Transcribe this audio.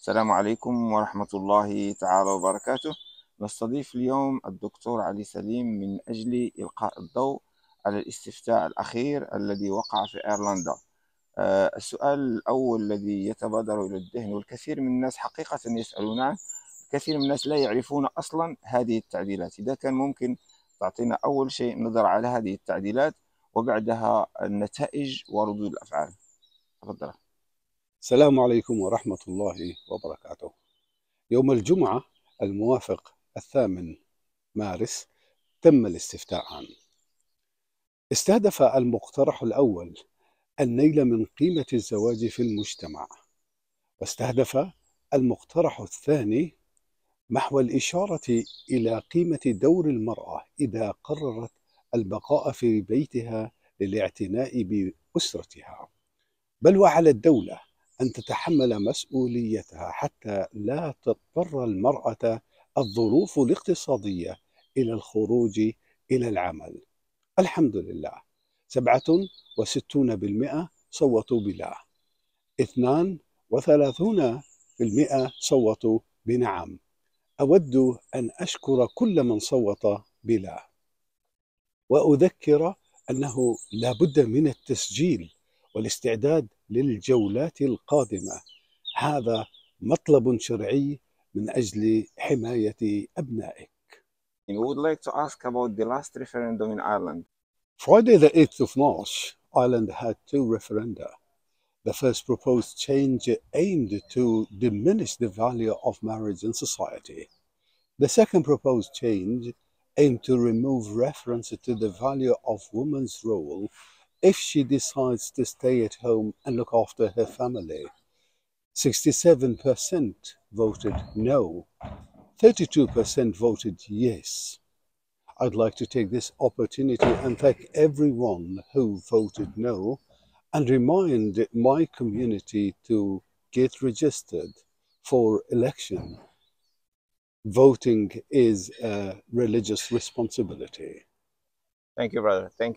السلام عليكم ورحمة الله تعالى وبركاته نستضيف اليوم الدكتور علي سليم من أجل إلقاء الضوء على الاستفتاء الأخير الذي وقع في أيرلندا آه، السؤال الأول الذي يتبادر إلى الذهن والكثير من الناس حقيقة يسألون عنه الكثير من الناس لا يعرفون أصلا هذه التعديلات إذا كان ممكن تعطينا أول شيء نظر على هذه التعديلات وبعدها النتائج وردود الأفعال تفضل السلام عليكم ورحمة الله وبركاته يوم الجمعة الموافق الثامن مارس تم الاستفتاء عنه استهدف المقترح الأول النيل من قيمة الزواج في المجتمع واستهدف المقترح الثاني محو الإشارة إلى قيمة دور المرأة إذا قررت البقاء في بيتها للاعتناء بأسرتها بل وعلى الدولة أن تتحمل مسؤوليتها حتى لا تضطر المرأة الظروف الاقتصادية إلى الخروج إلى العمل الحمد لله سبعة وستون بالمئة صوتوا بلا اثنان وثلاثون بالمئة صوتوا بنعم أود أن أشكر كل من صوت بلا وأذكر أنه لا بد من التسجيل والاستعداد للجولات هذا مطلب شرعي من اجل ابنائك We would like to ask about the last referendum in Ireland. Friday, the 8th of March, Ireland had two referenda. The first proposed change aimed to diminish the value of marriage in society. The second proposed change aimed to remove reference to the value of woman's role if she decides to stay at home and look after her family. 67% voted no, 32% voted yes. I'd like to take this opportunity and thank everyone who voted no and remind my community to get registered for election. Voting is a religious responsibility. Thank you, brother. Thank you.